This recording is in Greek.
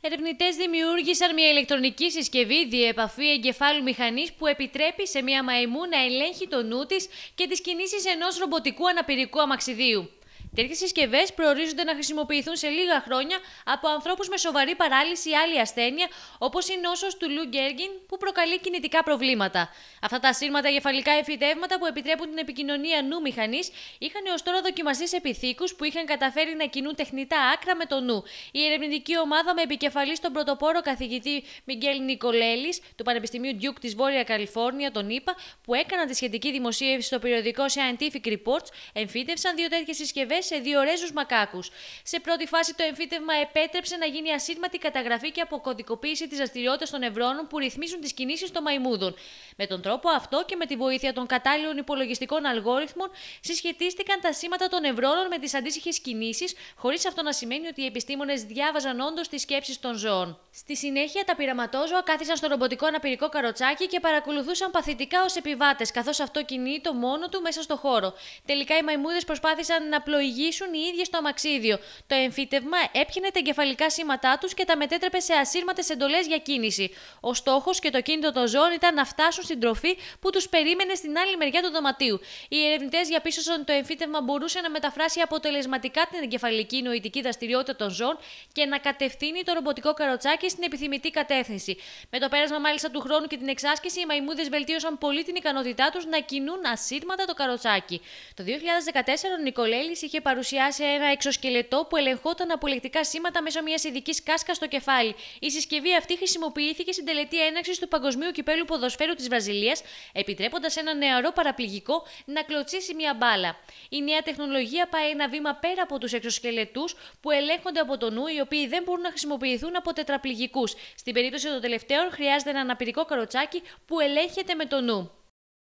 Ερευνητές δημιούργησαν μια ηλεκτρονική συσκευή διεπαφή εγκεφάλου μηχανής που επιτρέπει σε μια μαϊμού να ελέγχει το νου της και τις κινήσεις ενός ρομποτικού αναπηρικού αμαξιδίου. Τέτοιες συσκευές προορίζονται να χρησιμοποιηθούν σε λίγα χρόνια από ανθρώπους με σοβαρή παράλυση ή άλλη ασθένεια, όπως η νόσος του Λου Γκέργιν, που προκαλεί κινητικά προβλήματα. Αυτά τα σύρματα γεφαλικά εφητεύματα που επιτρέπουν την επικοινωνία νου μηχανής είχαν ω τώρα δοκιμαστείς σε επιθήκου που είχαν καταφέρει να κινούν τεχνητά άκρα με το νου. Η ερευνητική ομάδα με επικεφαλή στον πρωτοπόρο καθηγητή Μιγγέλ Νικολέλης του Πανεπιστημίου Duke της Βόρεια Καλιφόρνια, τον ΗΠΑ, που έκαναν τη σχετική δημοσίευση στο περιοδικό Scientific Reports, εμφύτευσαν δύο τέτοιες συσκευές σε δύο ρέζου μακάκους. Σε πρώτη φάση, το εμφύτευμα επέτρεψε να γίνει ασύρματη καταγραφή και αποκωδικοποίηση της δραστηριότητας των ευρώνων που ρυθμίζουν τις κινήσεις των μαϊμούδων. Με τον τρόπο αυτό και με τη βοήθεια των κατάλληλων υπολογιστικών αλγόριθμων, συσχετίστηκαν τα σήματα των ευρώνων με τις αντίστοιχες κινήσεις, χωρίς αυτό να σημαίνει ότι οι επιστήμονες διάβαζαν όντως τις σκέψεις των ζώων. Στη συνέχεια, τα πειραματόζωα κάθισαν στο ρομποτικό αναπηρικό καροτσάκι και παρακολουθούσαν παθητικά ως επιβάτες, καθώς αυτό κινεί το μόνο του μέσα στο χώρο. Τελικά, οι μαϊμούδες προσπάθησαν να πλοηγήσουν οδηγήσουν οι ίδιοι στο αμαξίδιο. Το εμφύτευμα έπιανε τα εγκεφαλικά σήματά τους και τα μετέτρεπε σε ασύρματες εντολές για κίνηση. Ο στόχος και το κίνητο των ζώων ήταν να φτάσουν στην τροφή που τους περίμενε στην άλλη μεριά του δωματίου. Οι ερευνητές διαπίστωσαν ότι το εμφύτευμα μπορούσε να μεταφράσει αποτελεσματικά την εγκεφαλική νοητική δραστηριότητα των ζώων και να κατευθύνει το ρομποτικό καροτσάκι στην επιθυμητή κατεύθυνση. Με το πέρασμα μάλιστα του χρόνου και την εξάσκηση, οι μαϊμούδες βελτίωσαν πολύ την ικανότητά τους να κινούν ασύρματα το καροτσάκι. Το 2014 ο Νικολέλης είχε είχε παρουσιάσει ένα εξωσκελετό που ελεγχόταν από σήματα μέσω μιας ειδικής κάσκας στο κεφάλι. Η συσκευή αυτή χρησιμοποιήθηκε στην τελετή έναρξης του Παγκοσμίου Κυπέλου Ποδοσφαίρου της Βραζιλίας, επιτρέποντας ένα νεαρό παραπληγικό να κλωτσίσει μια μπάλα. Η νέα τεχνολογία πάει ένα βήμα πέρα από τους εξωσκελετού που ελέγχονται από το νου, οι οποίοι δεν μπορούν να χρησιμοποιηθούν από τετραπληγικούς. Στην περίπτωση των τελευταίων, χρειάζεται ένα αναπηρικό καροτσάκι που ελέγχεται με το νου.